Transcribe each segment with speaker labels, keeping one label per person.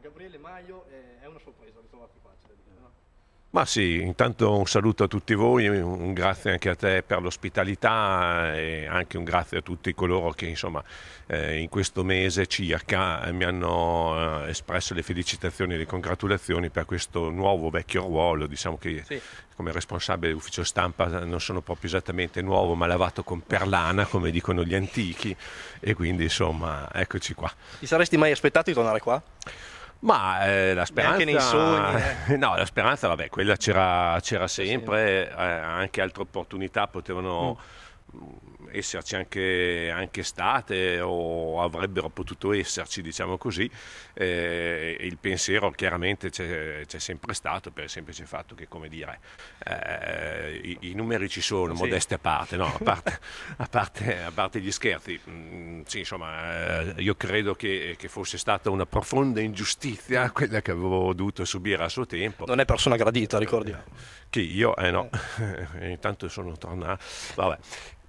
Speaker 1: Gabriele Maio eh, è una sorpresa ritrovarti qua, c'è da dire,
Speaker 2: no? Ma sì, intanto un saluto a tutti voi, un grazie anche a te per l'ospitalità e anche un grazie a tutti coloro che insomma eh, in questo mese circa eh, mi hanno espresso le felicitazioni e le congratulazioni per questo nuovo vecchio ruolo, diciamo che sì. come responsabile dell'ufficio stampa non sono proprio esattamente nuovo ma lavato con perlana come dicono gli antichi e quindi insomma eccoci qua.
Speaker 1: Ti saresti mai aspettato di tornare qua? Ma
Speaker 2: eh, la speranza... Anche nei sogni. Eh. No, la speranza, vabbè, quella c'era, c'era sempre, sì. eh, anche altre opportunità potevano... Mm esserci anche, anche, state o avrebbero potuto esserci, diciamo così. Eh, il pensiero chiaramente c'è, c'è, sempre stato per il semplice fatto che, come dire, eh, i, i, numeri ci sono, sì. modeste a parte, no, a, parte, a, parte, a parte, gli scherzi. Mm, sì, insomma, eh, io credo che, che, fosse stata una profonda ingiustizia quella che avevo dovuto subire a suo tempo. Non è persona gradita, ricordiamo. che Io? Eh no, intanto sono tornato. Vabbè,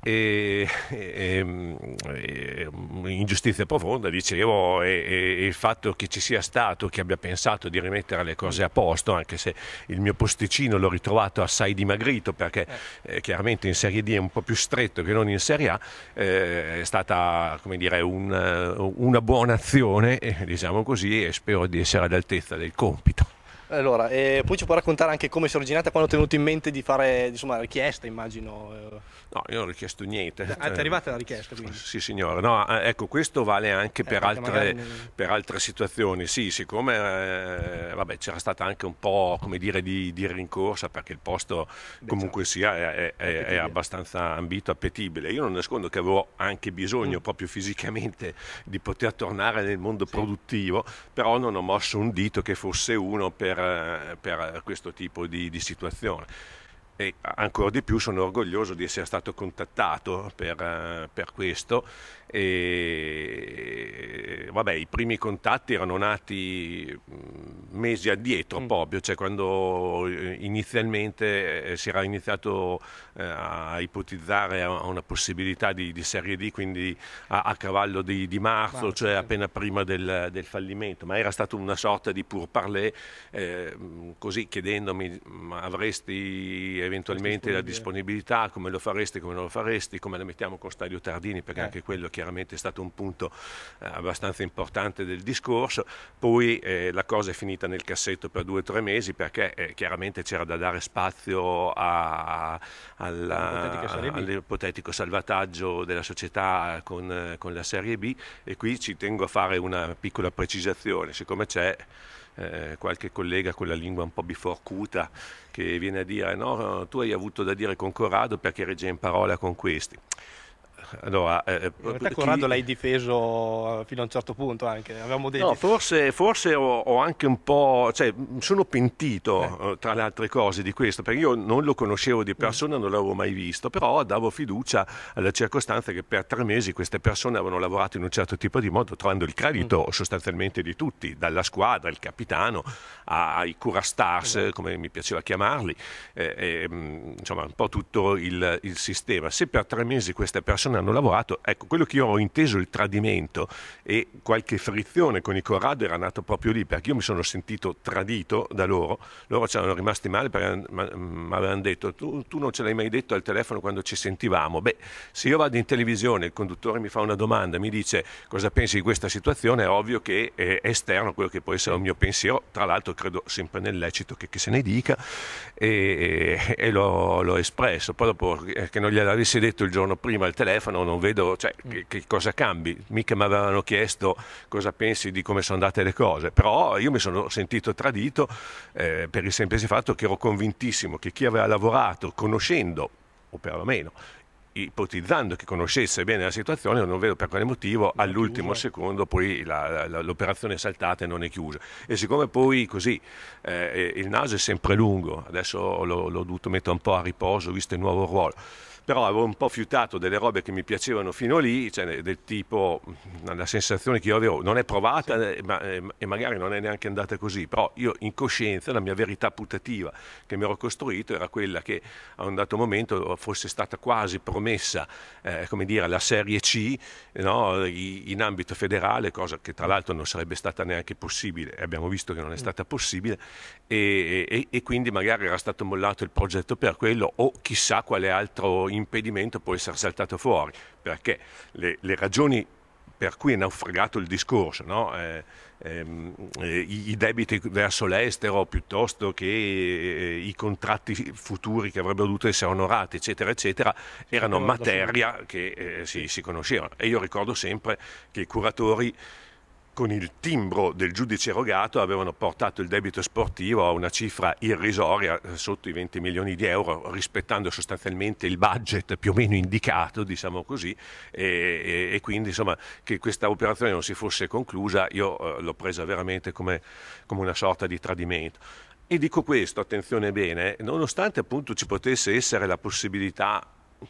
Speaker 2: e, e, e, ingiustizia profonda, dicevo, e, il fatto che ci sia stato che abbia pensato di rimettere le cose a posto, anche se il mio posticino l'ho ritrovato assai dimagrito perché eh, eh chiaramente in Serie D è un po' più stretto che non in Serie A, eh, è stata come dire, un, una buona azione, eh, diciamo così, e spero di essere all'altezza del compito.
Speaker 1: Allora, eh, poi ci puoi raccontare anche come si è originata, quando è venuto in mente di fare insomma, la richiesta, immagino. Eh.
Speaker 2: No, io non ho richiesto niente. Ah, ti è arrivata la richiesta? Quindi. Sì, signore. No, eh, ecco, questo vale anche eh, per, altre, magari... per, altre, situazioni. Sì, siccome eh, vabbè, c'era stata anche un po' come dire di, di rincorsa, perché il posto Beh, certo. comunque certo. sia è, è, è, abbastanza ambito, appetibile. Io non nascondo che avevo anche bisogno mm. proprio fisicamente di poter tornare nel mondo sì. produttivo, però non ho mosso un dito che fosse uno per per, eh, eh, questo tipo di, di situazione. E ancora di più sono orgoglioso di essere stato contattato per, eh, per questo e, vabbè, i primi contatti erano nati mm, mesi addietro mm. proprio, cioè quando eh, inizialmente eh, si era iniziato eh, a ipotizzare una possibilità di, di Serie D, quindi a, a cavallo di, di marzo, marzo, cioè sì. appena prima del, del, fallimento, ma era stato una sorta di pur parler, eh, così chiedendomi avresti eventualmente la disponibilità, come lo faresti, come non lo faresti, come la mettiamo con Stadio Tardini, perché eh. anche quello che chiaramente è stato un punto eh, abbastanza importante del discorso, poi eh, la cosa è finita nel cassetto per due o tre mesi perché eh, chiaramente c'era da dare spazio a, alla, all'ipotetico salvataggio della società con, con la Serie B e qui ci tengo a fare una piccola precisazione, siccome c'è... Eh, qualche collega con la lingua un po' biforcuta che viene a dire no, tu hai avuto da dire con Corrado perché regge in parola con questi. Allora, eh, in eh, Corrado chi... l'hai
Speaker 1: difeso eh, fino a un certo punto anche, avevamo detto... No,
Speaker 2: forse, forse ho, ho, anche un po'... Cioè, sono pentito, eh. eh. tra le altre cose, di questo, perché io non lo conoscevo di persona, non l'avevo mai visto, però davo fiducia alla circostanza che per tre mesi queste persone avevano lavorato in un certo tipo di modo, trovando il credito mm. sostanzialmente di tutti, dalla squadra, il capitano, ai cura stars, mm. Esatto. come mi piaceva chiamarli, eh, mm, insomma un po' tutto il, il sistema. Se per tre mesi queste persone hanno lavorato. Ecco, quello che io ho inteso il tradimento e qualche frizione con i Corrado era nato proprio lì, perché io mi sono sentito tradito da loro, loro ci erano rimasti male perché mi avevano detto tu, tu, non ce l'hai mai detto al telefono quando ci sentivamo. Beh, se io vado in televisione, il conduttore mi fa una domanda, mi dice cosa pensi di questa situazione, è ovvio che è esterno quello che può essere il mio pensiero, tra l'altro credo sempre nel lecito che, che se ne dica e, e l'ho, l'ho espresso. Poi dopo eh, che non gliel'avessi detto il giorno prima al telefono, Stefano non vedo cioè, mm. che, che, cosa cambi, mica mi avevano chiesto cosa pensi di come sono andate le cose, però io mi sono sentito tradito eh, per il semplice fatto che ero convintissimo che chi aveva lavorato conoscendo, o perlomeno ipotizzando che conoscesse bene la situazione, non vedo per quale motivo all'ultimo secondo poi la, la, l'operazione è saltata e non è chiusa. E siccome poi così eh, il naso è sempre lungo, adesso l'ho, l'ho dovuto mettere un po' a riposo visto il nuovo ruolo però avevo un po' fiutato delle robe che mi piacevano fino lì, cioè del tipo la sensazione che io avevo non è provata sì. Eh, ma, eh, e magari non è neanche andata così, però io in coscienza la mia verità putativa che mi ero costruito era quella che a un dato momento fosse stata quasi promessa, eh, come dire, la serie C no, in ambito federale, cosa che tra l'altro non sarebbe stata neanche possibile, abbiamo visto che non è mm. stata possibile e, e, e quindi magari era stato mollato il progetto per quello o chissà quale altro impedimento può essere saltato fuori, perché le, le ragioni per cui è naufragato il discorso, no? eh, ehm, eh, i debiti verso l'estero piuttosto che eh, i contratti futuri che avrebbero dovuto essere onorati, eccetera, eccetera, erano materia che eh, si, si conosceva. E io ricordo sempre che i curatori con il timbro del giudice erogato avevano portato il debito sportivo a una cifra irrisoria eh, sotto i 20 milioni di euro, rispettando sostanzialmente il budget più o meno indicato, diciamo così, e, e, e quindi insomma che questa operazione non si fosse conclusa io eh, l'ho presa veramente come, come una sorta di tradimento. E dico questo, attenzione bene, nonostante appunto ci potesse essere la possibilità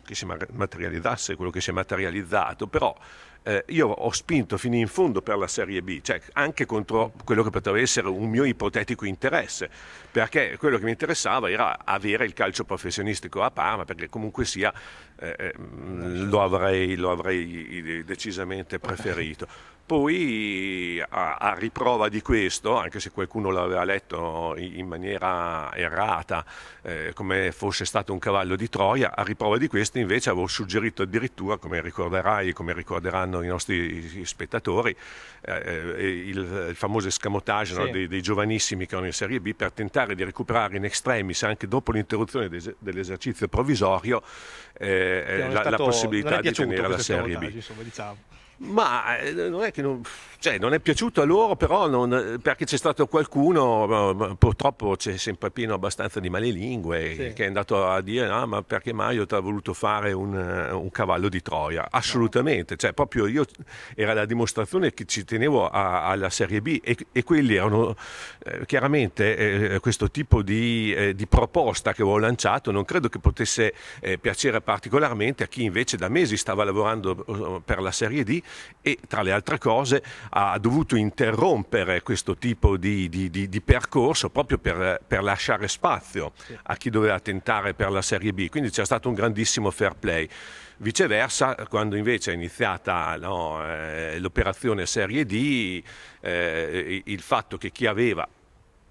Speaker 2: che si materializzasse quello che si è materializzato, però eh, io ho spinto fino in fondo per la Serie B, cioè anche contro quello che potrebbe essere un mio ipotetico interesse, perché quello che mi interessava era avere il calcio professionistico a Parma, perché comunque sia eh, eh lo, avrei, lo avrei decisamente preferito. Poi a, a, riprova di questo, anche se qualcuno l'aveva letto in maniera errata, eh, come fosse stato un cavallo di Troia, a riprova di questo invece avevo suggerito addirittura, come ricorderai, come ricorderanno i nostri spettatori, eh, eh il, il, famoso escamotage sì. no, dei, dei, giovanissimi che erano in Serie B per tentare di recuperare in extremis, anche dopo l'interruzione des, dell'esercizio provvisorio, eh,
Speaker 1: eh la, stato, la, possibilità di tenere la Serie B. Insomma, diciamo.
Speaker 2: Ma eh, non è che non, cioè, non è piaciuto a loro, però non, eh, perché c'è stato qualcuno, purtroppo c'è sempre pieno abbastanza di malelingue, sì. che è andato a dire ah, ma perché Mario ti ha voluto fare un, eh, un, cavallo di Troia? Assolutamente, no. cioè proprio io era la dimostrazione che ci tenevo a, alla Serie B e, e quelli erano eh, chiaramente eh, questo tipo di, eh, di, proposta che avevo lanciato non credo che potesse piacere particolarmente a chi invece da mesi stava lavorando per la Serie D e tra le altre cose ha dovuto interrompere questo tipo di, di, di, di percorso proprio per, per, lasciare spazio a chi doveva tentare per la Serie B, quindi c'è stato un grandissimo fair play. Viceversa, quando invece è iniziata no, eh, l'operazione Serie D, eh, il fatto che chi aveva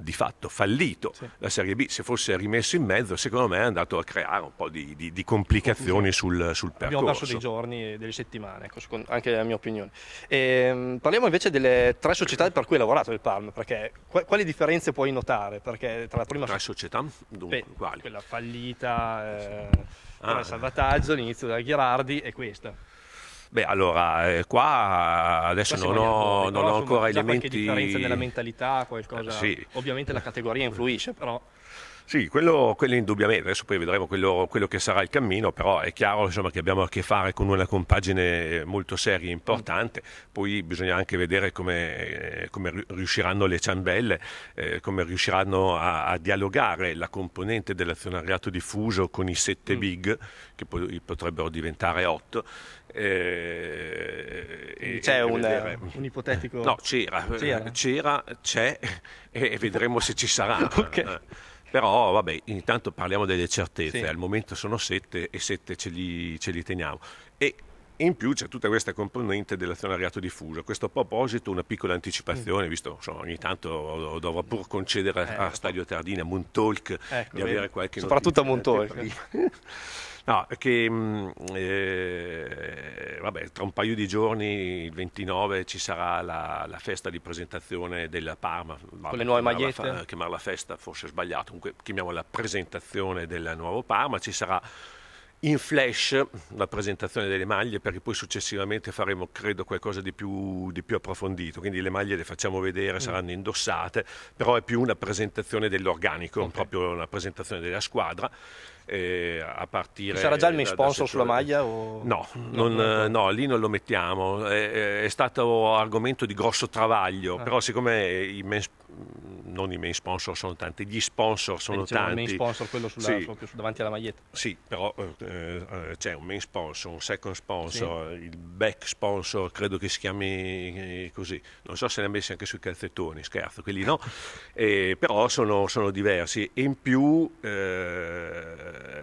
Speaker 2: di fatto fallito sì. la Serie B, se fosse rimesso in mezzo, secondo me è andato a creare un po' di, di, di complicazioni sul, sul, percorso. Abbiamo perso dei
Speaker 1: giorni e delle settimane, ecco, secondo, anche la mia opinione. E, ehm, parliamo invece delle tre società per cui hai lavorato il Palm, perché quali differenze puoi notare? Perché tra la prima tre società, dunque, Beh, quella fallita, eh, ah. salvataggio, l'inizio della Ghirardi e questa.
Speaker 2: Beh, allora, eh, qua adesso non ho, non ho, ancora elementi... Qualche differenza nella
Speaker 1: mentalità, qualcosa... Sì. Ovviamente la categoria influisce,
Speaker 2: però... Sì, quello, quello, indubbiamente, adesso poi vedremo quello, quello, che sarà il cammino, però è chiaro insomma, che abbiamo a che fare con una compagine molto seria e importante, poi bisogna anche vedere come, eh, come riusciranno le ciambelle, eh, come riusciranno a, a, dialogare la componente dell'azionariato diffuso con i sette mm. big, che poi potrebbero diventare otto, eh, c'è un, eh,
Speaker 1: un, ipotetico... No,
Speaker 2: c'era, c'era, eh, c'era c'è e, e, vedremo se ci sarà. okay. Eh, però vabbè, intanto parliamo delle certezze, sì. al momento sono sette e sette ce li, ce li teniamo. E in più c'è tutta questa componente dell'azionariato diffuso. A questo proposito una piccola anticipazione, mm. visto insomma, ogni tanto dovrò pur concedere a, a ecco. Stadio Tardini, a Montolk, ecco, di avere qualche... Soprattutto a Montolk. No, che mm, eh, vabbè, tra un paio di giorni, il 29, ci sarà la, la festa di presentazione della Parma. Con le nuove magliette? La, chiamarla festa forse sbagliato, comunque chiamiamola presentazione del nuovo Parma. Ci sarà in flash la presentazione delle maglie perché poi successivamente faremo credo qualcosa di più, di più approfondito quindi le maglie le facciamo vedere mm. saranno indossate però è più una presentazione dell'organico okay. proprio una presentazione della squadra eh, a partire Ci sarà già il main sponsor sulla maglia? O... No, non, no, no, lì non lo mettiamo è, è stato argomento di grosso travaglio ah. però siccome i main sponsor Mm, non i main sponsor sono tanti, gli sponsor sono Beh, tanti. Il main sponsor, quello sulla, sì.
Speaker 1: proprio davanti alla maglietta. Sì, però eh, eh, c'è
Speaker 2: un main sponsor, un second sponsor, sì. il back sponsor, credo che si chiami eh, così. Non so se ne ha messi anche sui calzettoni, scherzo, quelli no. eh, però sono, sono, diversi. E in più eh,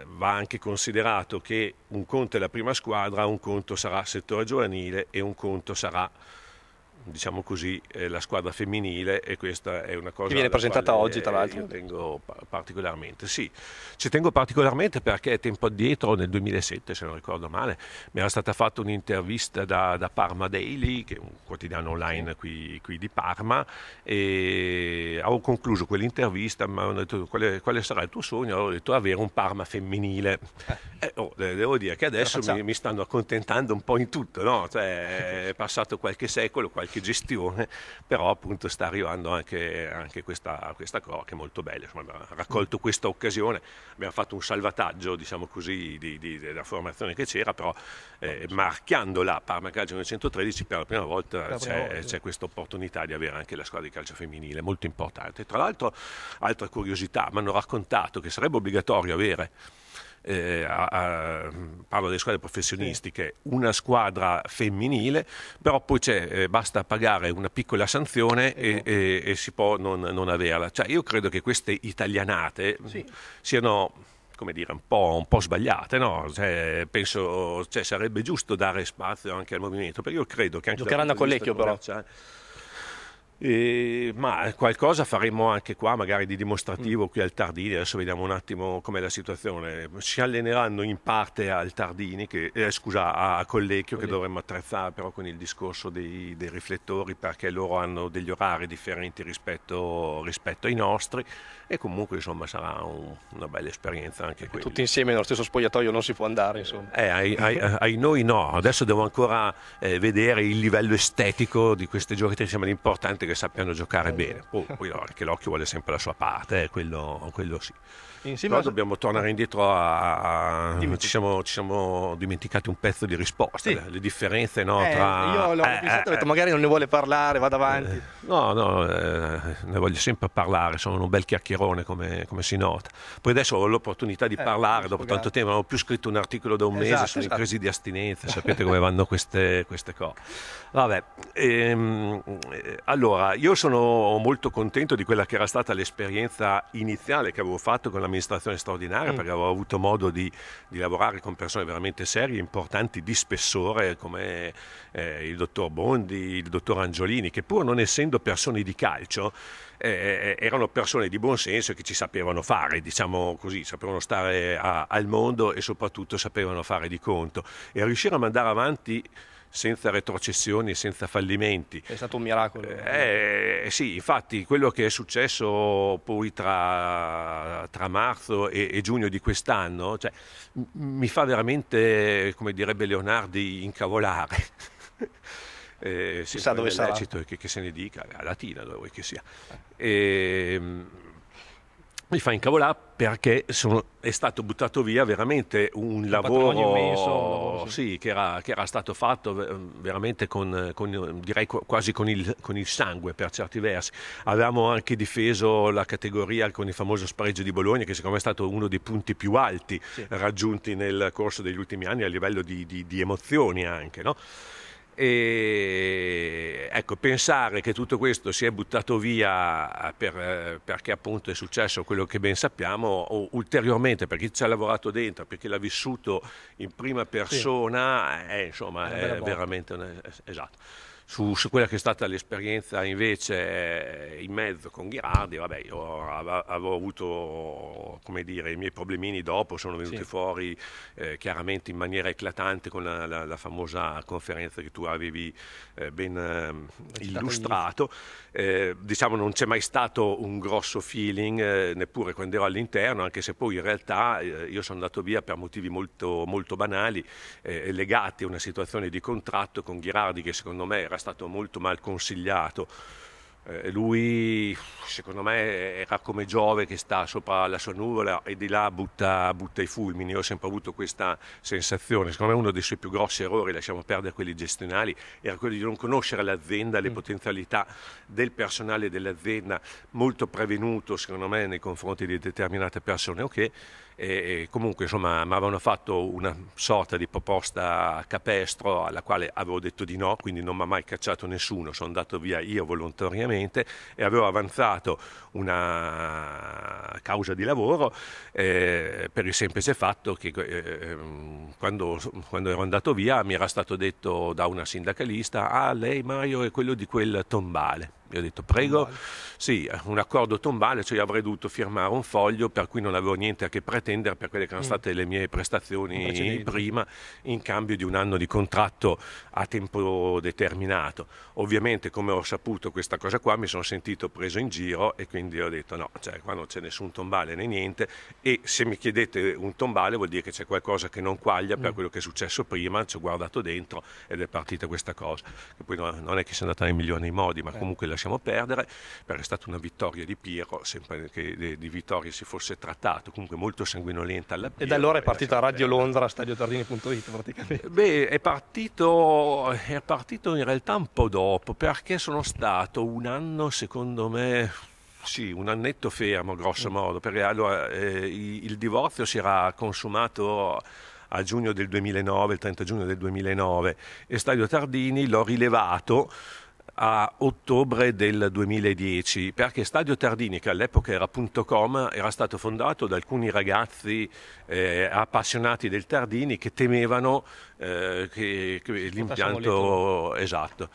Speaker 2: va anche considerato che un conto è la prima squadra, un conto sarà settore giovanile e un conto sarà diciamo così, eh, la squadra femminile e questa è una cosa che viene presentata oggi tra l'altro. Io tengo particolarmente, sì, ci tengo particolarmente perché tempo addietro, nel 2007 se non ricordo male, mi era stata fatta un'intervista da, da Parma Daily, che è un quotidiano online qui, qui, di Parma, e avevo concluso quell'intervista, mi hanno detto quale, quale, sarà il tuo sogno? Avevo detto avere un Parma femminile. Eh, eh oh, devo dire che eh, adesso mi, mi, stanno accontentando un po' in tutto, no? cioè, è passato qualche secolo, qualche qualche gestione, però appunto sta arrivando anche, anche questa, questa cosa che è molto bella, insomma abbiamo raccolto mm. questa occasione, abbiamo fatto un salvataggio diciamo così di, di, della formazione che c'era, però eh, la Parma Calcio 913 per la prima volta c'è, volta. c'è questa opportunità di avere anche la squadra di calcio femminile, molto importante. Tra l'altro altra curiosità, mi hanno raccontato che sarebbe obbligatorio avere eh, a, a, parlo delle squadre professionistiche, una squadra femminile, però poi eh, basta pagare una piccola sanzione e, e, e si può non, non averla. Cioè, io credo che queste italianate sì. siano come dire, un po', un po sbagliate, no? cioè, penso cioè, sarebbe giusto dare spazio anche al movimento, perché io credo che anche... Giocheranno a collecchio però. E, ma qualcosa faremo anche qua, magari di dimostrativo mm. qui al Tardini. Adesso vediamo un attimo com'è la situazione. Si alleneranno in parte al Tardini, che, eh, scusa, a Collecchio, che dovremmo attrezzare però con il discorso dei, dei riflettori perché loro hanno degli orari differenti rispetto, rispetto ai nostri. E comunque, insomma, sarà un, una bella esperienza anche qui.
Speaker 1: Tutti insieme nello stesso spogliatoio non si può andare, insomma.
Speaker 2: Eh, ai, ai, ai, noi no. Adesso devo ancora eh, vedere il livello estetico di queste giocatrici, ma l'importante che sappiano giocare bene. Oh, poi no, che l'occhio vuole sempre la sua parte, eh, quello, quello, sì. Insieme Però a... dobbiamo tornare indietro a... Ci siamo, ci siamo dimenticati un pezzo di risposta, sì. le, le, differenze no, eh, tra... Io l'ho eh, pensato, ho eh, detto eh.
Speaker 1: magari non ne vuole parlare, vado avanti. Eh,
Speaker 2: no, no, ne voglio sempre parlare, sono un bel chiacchierone come, come si nota. Poi adesso ho l'opportunità di parlare dopo tanto tempo, non ho più scritto un articolo da un esatto, mese, sulle esatto. crisi di astinenza, sapete come vanno queste, queste cose. Vabbè, ehm, allora... Allora, io sono molto contento di quella che era stata l'esperienza iniziale che avevo fatto con l'amministrazione straordinaria, mm. perché avevo avuto modo di, di, lavorare con persone veramente serie, importanti, di spessore, come eh, il dottor Bondi, il dottor Angiolini, che pur non essendo persone di calcio, eh, eh erano persone di buon senso che ci sapevano fare, diciamo così, sapevano stare a, al mondo e soprattutto sapevano fare di conto. E riuscire a mandare avanti senza retrocessioni, senza fallimenti. È stato un miracolo. Eh, eh, sì, infatti quello che è successo poi tra, tra marzo e, e, giugno di quest'anno cioè, mi fa veramente, come direbbe Leonardi, incavolare. eh, Chissà dove sarà. Che, che se ne dica, a Latina dove che sia. Eh. E, ehm, mi fa incavolare perché sono, è stato buttato via veramente un, un lavoro immenso, sì, che, era, che, era, stato fatto veramente con, con direi quasi con il, con il, sangue per certi versi. Avevamo anche difeso la categoria con il famoso spareggio di Bologna che secondo me è stato uno dei punti più alti sì. raggiunti nel corso degli ultimi anni a livello di, di, di emozioni anche. No? E, ecco, pensare che tutto questo si è buttato via eh, per, eh, perché appunto è successo quello che ben sappiamo, o ulteriormente per chi ci ha lavorato dentro, per chi l'ha vissuto in prima persona, sì. Eh, è, insomma, è, è veramente... Una, esatto. Su, su, quella che è stata l'esperienza invece eh, in mezzo con Ghirardi, vabbè, io avevo avuto come dire, i miei problemini dopo, sono venuti sì. fuori eh, chiaramente in maniera eclatante con la, la, la famosa conferenza che tu avevi eh, ben eh, illustrato. All'inizio. Eh, diciamo non c'è mai stato un grosso feeling eh, neppure quando ero all'interno, anche se poi in realtà eh, io sono andato via per motivi molto, molto banali eh, legati a una situazione di contratto con Ghirardi che secondo me era stato molto mal consigliato eh, lui, secondo me, era come Giove che sta sopra la sua nuvola e di là butta, butta i fulmini. Io ho sempre avuto questa sensazione. Secondo me, uno dei suoi più grossi errori, lasciamo perdere quelli gestionali, era quello di non conoscere l'azienda, le mm. potenzialità del personale dell'azienda, molto prevenuto, secondo me, nei confronti di determinate persone. Okay e comunque insomma mi avevano fatto una sorta di proposta capestro alla quale avevo detto di no, quindi non mi ha mai cacciato nessuno, sono andato via io volontariamente e avevo avanzato una causa di lavoro eh, per il semplice fatto che eh, ehm, quando, quando, ero andato via mi era stato detto da una sindacalista, ah lei Mario è quello di quel tombale. Io ho detto prego, tombale. sì, un accordo tombale, cioè avrei dovuto firmare un foglio per cui non avevo niente a che pretendere per quelle che erano mm. state le mie prestazioni Precedenti. prima in cambio di un anno di contratto a tempo determinato. Ovviamente come ho saputo questa cosa qua mi sono sentito preso in giro e quindi ho detto no, cioè qua non c'è nessun tombale né niente e se mi chiedete un tombale vuol dire che c'è qualcosa che non quaglia per mm. quello che è successo prima, ci ho guardato dentro ed è partita questa cosa, che poi non è che sia andata nei milioni di modi, ma eh. comunque la lasciamo perdere, perché è stata una vittoria di Piero, sempre che eh, di vittoria si fosse trattato, comunque molto sanguinolenta alla Piero. E da allora è partita
Speaker 1: Radio perdere. Londra, Tardini.it
Speaker 2: praticamente. Beh, è partito, è partito in realtà un po' dopo, perché sono stato un anno, secondo me, sì, un annetto fermo, grosso mm. modo, perché allora, eh, il divorzio si era consumato a giugno del 2009, il 30 giugno del 2009, e Stadio Tardini l'ho rilevato a ottobre del 2010 perché Stadio Tardini, che all'epoca era .com, era stato fondato da alcuni ragazzi eh, appassionati del Tardini che temevano eh, che, che l'impianto esatto.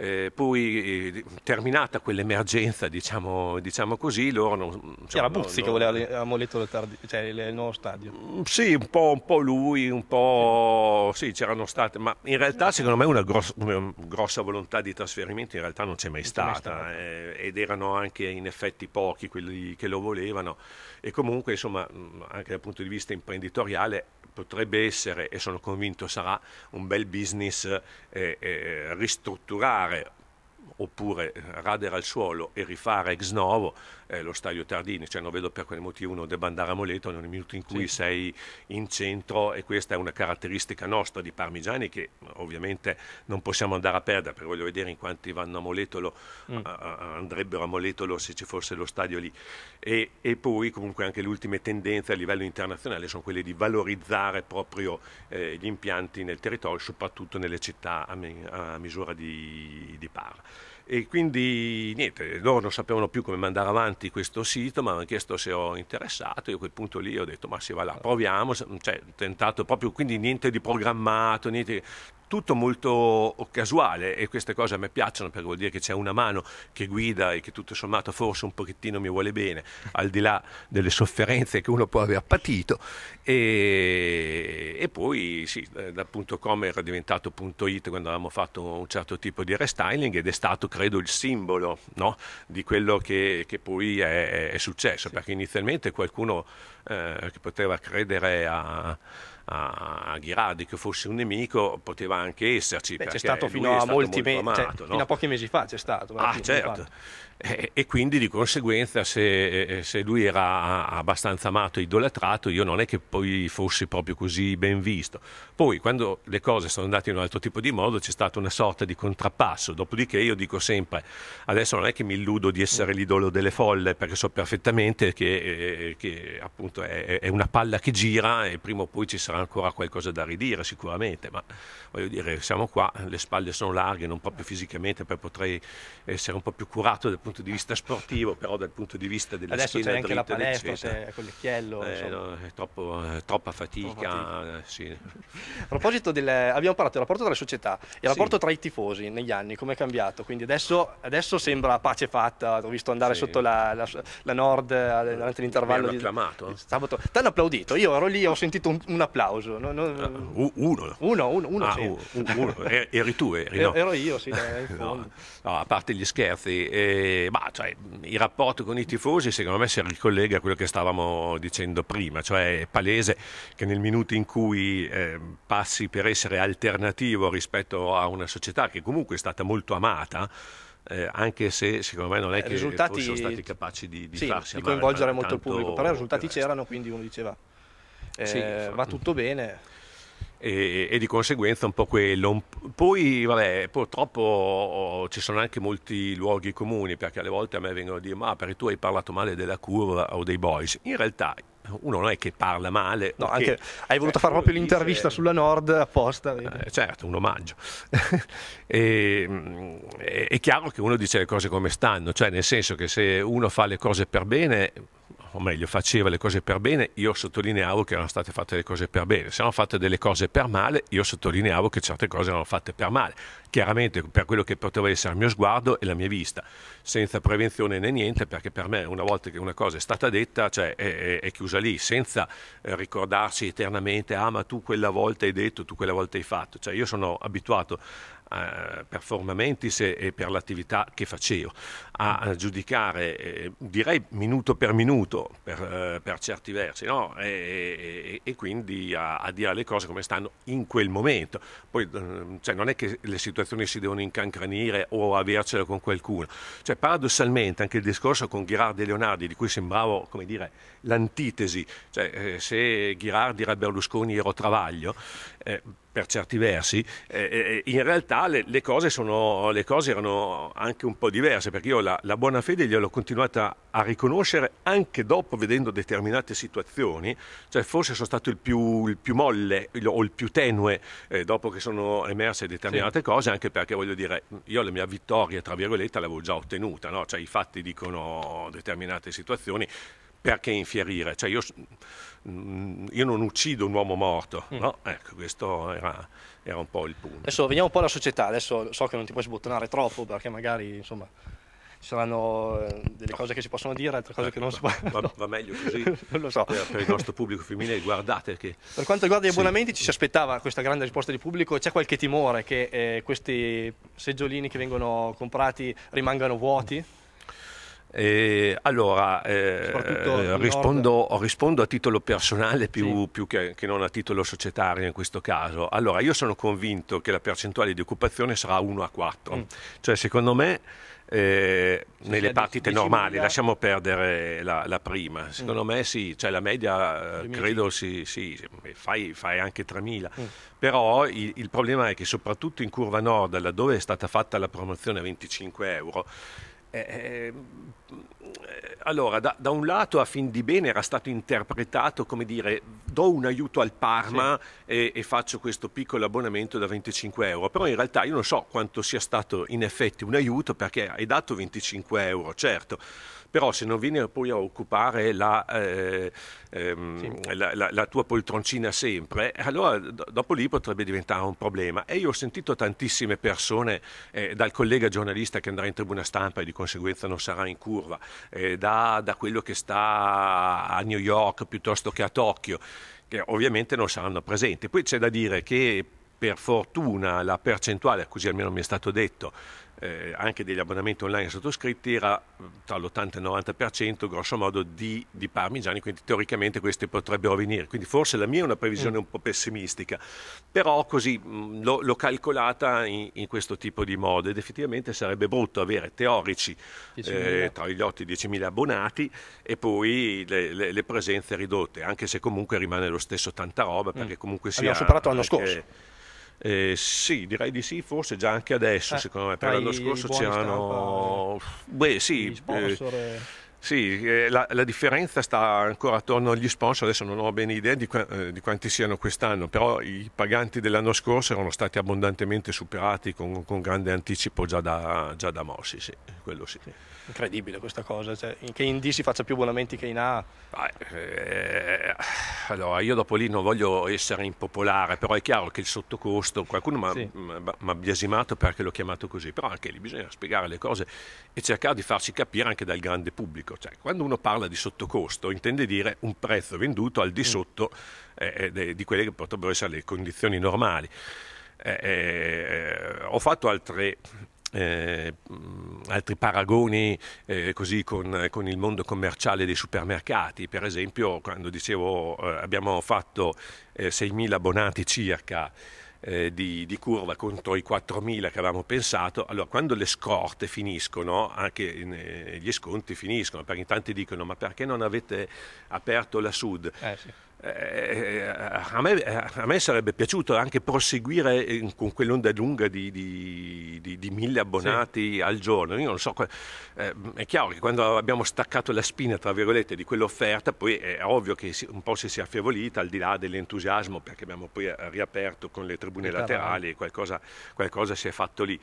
Speaker 2: Eh, poi eh, terminata quell'emergenza, diciamo, diciamo così, loro non... Cioè,
Speaker 1: Era Buzzi non, che voleva le, ammoletto cioè, il, nuovo stadio. Mm,
Speaker 2: sì, un po', un po',
Speaker 1: lui, un po'...
Speaker 2: Sì, c'erano state, ma in realtà secondo me una, gross, grossa volontà di trasferimento in realtà non c'è mai non stata, mai stata. Eh, ed erano anche in effetti pochi quelli che lo volevano e comunque insomma mm, anche dal punto di vista imprenditoriale potrebbe essere e sono convinto sarà un bel business eh, eh, ristrutturare oppure radere al suolo e rifare ex novo eh, lo stadio Tardini, cioè non vedo per quale motivo uno debba andare a Moleto nel minuto in cui sì. sei in centro e questa è una caratteristica nostra di Parmigiani che ovviamente non possiamo andare a perdere, perché voglio vedere in quanti vanno a Moletolo, mm. a, a, andrebbero a Moletolo se ci fosse lo stadio lì. E, e, poi comunque anche le ultime tendenze a livello internazionale sono quelle di valorizzare proprio eh, gli impianti nel territorio, soprattutto nelle città a, me, a misura di, di par e quindi niente, loro non sapevano più come mandare avanti questo sito, ma mi hanno chiesto se ero interessato, io a quel punto lì ho detto ma si va là, proviamo, cioè, tentato proprio, quindi niente di programmato, niente, tutto molto casuale e queste cose a me piacciono perché vuol dire che c'è una mano che guida e che tutto sommato forse un pochettino mi vuole bene, al di là delle sofferenze che uno può aver patito. E, e poi sì, eh, da .com era diventato punto .it quando avevamo fatto un certo tipo di restyling ed è stato credo il simbolo no? di quello che, che poi è, è successo, sì. perché inizialmente qualcuno eh, che poteva credere a a, a Ghirardi che fosse un nemico poteva anche esserci. Beh, c'è stato fino a molti mesi, cioè, no? fino a
Speaker 1: pochi mesi fa c'è stato. Eh, ah, certo. Fa.
Speaker 2: E, eh, e quindi di conseguenza se, eh, eh, se, lui era ah, abbastanza amato e idolatrato io non è che poi fossi proprio così ben visto. Poi quando le cose sono andate in un altro tipo di modo c'è stata una sorta di contrappasso, dopodiché io dico sempre adesso non è che mi illudo di essere l'idolo delle folle perché so perfettamente che, che appunto è, è una palla che gira e prima o poi ci sarà ancora qualcosa da ridire sicuramente, ma voglio dire siamo qua, le spalle sono larghe, non proprio fisicamente per potrei essere un po' più curato dal punto punto di vista sportivo, però dal punto di vista della Adesso schiena dritta. Adesso c'è anche la palestra, c'è con l'occhiello. Eh, no, è troppo, eh, troppa fatica. fatica. Eh, sì.
Speaker 1: A proposito, del, abbiamo parlato del rapporto tra le società e il rapporto sì. tra i tifosi negli anni, come è cambiato? Quindi adesso, adesso, sembra pace fatta, ho visto andare sì. sotto la, la, la Nord eh, durante l'intervallo. Mi hanno acclamato. Sabato. Ti hanno applaudito, io ero lì e ho sentito un, un applauso. No, no, uh, uno? Uno, uno, uno, ah, sì. uno. Eri
Speaker 2: tu, eri no. Ero io, sì. Dai, no, a parte gli scherzi. Eh, e, cioè, il rapporto con i tifosi secondo me si ricollega a quello che stavamo dicendo prima, cioè è palese che nel minuto in cui eh, passi per essere alternativo rispetto a una società che comunque è stata molto amata, eh, anche se secondo me non è eh, che risultati... sono stati capaci di, di sì, farsi di coinvolgere amare, molto il pubblico, però i risultati
Speaker 1: c'erano, quindi uno diceva eh, sì, va tutto bene
Speaker 2: e, e, di conseguenza un po' quello. Poi, vabbè, purtroppo ci sono anche molti luoghi comuni perché alle volte a me vengono a dire ma perché tu hai parlato male della curva o dei boys. In realtà uno non è che parla male. No, anche, che, hai voluto cioè, fare eh, proprio dice, l'intervista
Speaker 1: sulla Nord apposta. Eh,
Speaker 2: certo, un omaggio. e, mm, è chiaro che uno dice le cose come stanno, cioè nel senso che se uno fa le cose per bene o meglio faceva le cose per bene, io sottolineavo che erano state fatte le cose per bene, se erano fatte delle cose per male, io sottolineavo che certe cose erano fatte per male, chiaramente per quello che poteva essere il mio sguardo e la mia vista, senza prevenzione né niente, perché per me una volta che una cosa è stata detta, cioè è, è, è chiusa lì, senza eh, ricordarsi eternamente, ah ma tu quella volta hai detto, tu quella volta hai fatto, cioè io sono abituato eh, per Formamentis e, e, per l'attività che facevo, a, a giudicare eh, direi minuto per minuto per, eh, per certi versi no? e, e, e, quindi a, a, dire le cose come stanno in quel momento. Poi eh, cioè, non è che le situazioni si devono incancranire o avercela con qualcuno, cioè, paradossalmente anche il discorso con Ghirardi e Leonardi di cui sembravo come dire, l'antitesi, cioè, eh, se Ghirardi era Berlusconi ero Travaglio, eh, per certi versi, eh, eh, eh, in realtà le, le, cose sono, le, cose erano anche un po' diverse, perché io la, la buona fede gliel'ho continuata a riconoscere anche dopo vedendo determinate situazioni, cioè forse sono stato il più, il più molle il, o il più tenue eh, dopo che sono emerse determinate sì. cose, anche perché voglio dire, io la mia vittoria, tra virgolette, l'avevo già ottenuta, no? cioè i fatti dicono determinate situazioni perché infierire? Cioè io, mm, io, non uccido un uomo morto, mm. no? Ecco, questo era, era, un po' il punto. Adesso veniamo
Speaker 1: un po' alla società, adesso so che non ti puoi sbottonare troppo perché magari, insomma, ci saranno eh, delle cose che si possono dire, altre cose che non si ecco, possono dire. Va, va meglio così. non
Speaker 2: lo so. Per, per, il nostro pubblico femminile, guardate che...
Speaker 1: Per quanto riguarda gli sì. abbonamenti, ci si aspettava questa grande risposta di pubblico. C'è qualche timore che eh, questi seggiolini che vengono comprati rimangano vuoti?
Speaker 2: Eh, allora, eh, eh rispondo, rispondo, a titolo personale più, sì. più che, che, non a titolo societario in questo caso. Allora, io sono convinto che la percentuale di occupazione sarà 1 a 4, mm. cioè secondo me eh, nelle partite normali, lasciamo perdere la, la prima, secondo mm. me sì, cioè la media 2000. Eh, credo sì, sì fai, fai, anche 3.000, mm. però il, il problema è che soprattutto in curva nord, laddove è stata fatta la promozione a 25 euro, eh, eh, allora, da, da, un lato a fin di bene era stato interpretato come dire do un aiuto al Parma sì. e, e, faccio questo piccolo abbonamento da 25 euro, però in realtà io non so quanto sia stato in effetti un aiuto perché hai dato 25 euro, certo però se non vieni poi a occupare la, eh, ehm, sì. la, la, la tua poltroncina sempre, allora dopo lì potrebbe diventare un problema. E io ho sentito tantissime persone, eh, dal collega giornalista che andrà in tribuna stampa e di conseguenza non sarà in curva, eh, da, da quello che sta a New York piuttosto che a Tokyo, che ovviamente non saranno presenti. Poi c'è da dire che per fortuna la percentuale, così almeno mi è stato detto, eh, anche degli abbonamenti online sottoscritti era mm, tra l'80 e il 90% grosso modo di, di, parmigiani, quindi teoricamente questi potrebbero venire. Quindi forse la mia è una previsione mm. un po' pessimistica, però così mh, mm, l'ho, calcolata in, in, questo tipo di modo ed effettivamente sarebbe brutto avere teorici eh, tra gli 8 e i 10.000 abbonati e poi le, le, le, presenze ridotte, anche se comunque rimane lo stesso tanta roba perché comunque si... Abbiamo superato l'anno scorso eh, sì, direi di sì, forse già anche adesso, eh, secondo me, per l'anno scorso c'erano... Beh sì, sponsor, eh, sì eh, la, la, differenza sta ancora attorno agli sponsor, adesso non ho bene idea di, eh, di, quanti siano quest'anno, però i paganti dell'anno scorso erano stati abbondantemente superati con, con grande anticipo già da, già da Mossi, sì, quello sì. sì
Speaker 1: incredibile questa cosa, cioè, che in D si faccia più abbonamenti che in A. Ah, eh,
Speaker 2: allora, io dopo lì non voglio essere impopolare, però è chiaro che il sottocosto, qualcuno mi sì. ha biasimato perché l'ho chiamato così, però anche lì bisogna spiegare le cose e cercare di farci capire anche dal grande pubblico. Cioè, quando uno parla di sottocosto intende dire un prezzo venduto al di mm. sotto eh, eh, de, di quelle che potrebbero essere le condizioni normali. Eh, eh ho fatto altre eh, altri paragoni eh, così con, eh, con, il mondo commerciale dei supermercati, per esempio quando dicevo eh, abbiamo fatto 6.000 eh, abbonati circa eh, di, di, curva contro i 4.000 che avevamo pensato, allora quando le scorte finiscono, anche in, gli sconti finiscono, perché in tanti dicono ma perché non avete aperto la Sud? Sì. Eh, eh, a, me, eh, a, me, sarebbe piaciuto anche proseguire eh, con quell'onda lunga di, di, di, di mille abbonati sì. al giorno. Io non so, eh, è chiaro che quando abbiamo staccato la spina, tra virgolette, di quell'offerta, poi è ovvio che un po' si sia affievolita, al di là dell'entusiasmo, perché abbiamo poi riaperto con le tribune laterali e qualcosa, qualcosa si è fatto lì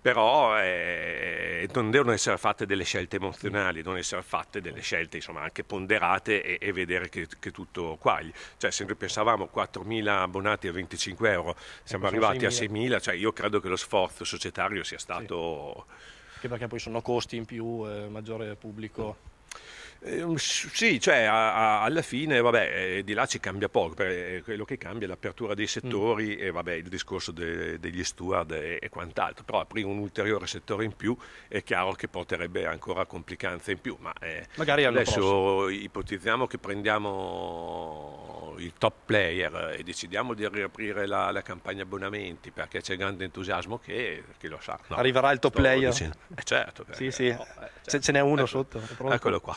Speaker 2: però eh, non devono essere fatte delle scelte emozionali, devono essere fatte delle scelte insomma, anche ponderate e, e vedere che, che, tutto quagli. Cioè, se noi pensavamo 4.000 abbonati a 25 euro, siamo ecco, arrivati 6.000. a 6.000, cioè, io credo che lo sforzo societario sia stato... Sì.
Speaker 1: Anche perché poi sono costi in più, eh, maggiore pubblico.
Speaker 2: Ehm, sì, cioè a, a, alla fine, vabbè, eh, di là ci cambia poco, eh, quello che cambia è l'apertura dei mm. settori mm. e vabbè, il discorso de, degli steward e, e, quant'altro, però aprire un ulteriore settore in più è chiaro che porterebbe ancora complicanze in più, ma eh, adesso prossimo. ipotizziamo che prendiamo il top player e decidiamo di riaprire la, la campagna abbonamenti perché c'è grande entusiasmo che chi lo sa. No, Arriverà il top player? Eh,
Speaker 1: certo, perché, sì, eh, sì. No, oh, eh, certo. ce n'è uno ecco, sotto. Eccolo qua.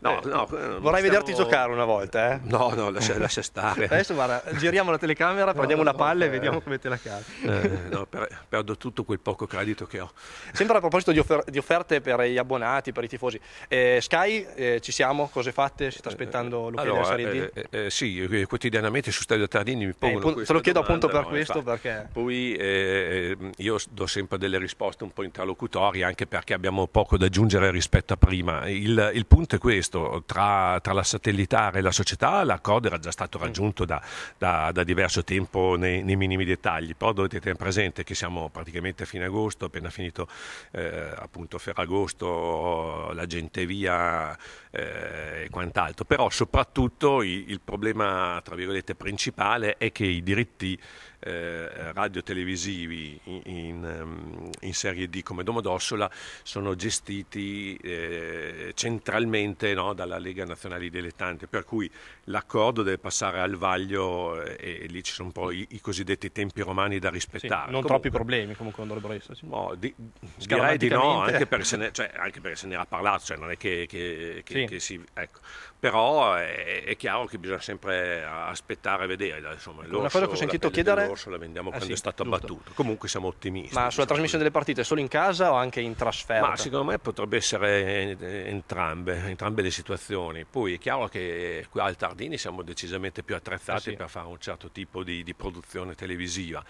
Speaker 1: No, eh, no, eh, Vorrei stiamo... vederti giocare una volta, eh? No, no, lascia, lascia stare. Adesso guarda, giriamo la telecamera, prendiamo no, una palla eh... e vediamo come te la cavi. Eh, no, per, perdo tutto quel poco credito che ho. Sempre a proposito di, offer di offerte per gli abbonati, per i tifosi. Eh, Sky, eh, ci siamo? Cose fatte? Si sta aspettando Luca allora, Serie
Speaker 2: D? sì, quotidianamente su Stadio Tardini mi pongono eh, Te lo chiedo domanda, appunto per no, questo, infatti. perché... Poi io do sempre delle risposte un po' interlocutorie, anche perché abbiamo poco da aggiungere rispetto a prima. il, il punto fronte questo, tra, tra, la satellitare e la società, l'accordo era già stato raggiunto da, da, da diverso tempo nei, nei, minimi dettagli, però dovete tenere presente che siamo praticamente a fine agosto, appena finito eh, appunto Ferragosto, la gente via eh, e quant'altro, però soprattutto il, il problema tra virgolette principale è che i diritti eh, radiotelevisivi in, in, ehm, in, Serie D come Domodossola sono gestiti eh, centralmente no, dalla Lega Nazionale Dilettante, per cui l'accordo deve passare al vaglio e, eh, e lì ci sono un po' i, i cosiddetti tempi romani da rispettare. Sì, non comunque, troppi
Speaker 1: problemi comunque non dovrebbero esserci. No, di, direi di no, anche perché,
Speaker 2: ne, cioè, anche perché, se ne, ha parlato, cioè non è che, che, che, sì. che si... Ecco però è, eh, è, chiaro che bisogna sempre aspettare e vedere. Dai, insomma, l'orso, una cosa che ho sentito la chiedere: l'orso la vendiamo ah, quando sì, è stato giusto. abbattuto.
Speaker 1: Comunque siamo ottimisti. Ma sulla trasmissione delle partite solo in casa o anche in trasferta? Ma secondo
Speaker 2: me potrebbe essere eh, entrambe, entrambe le situazioni. Poi è chiaro che qui al Tardini siamo decisamente più attrezzati eh sì. per fare un certo tipo di, di produzione televisiva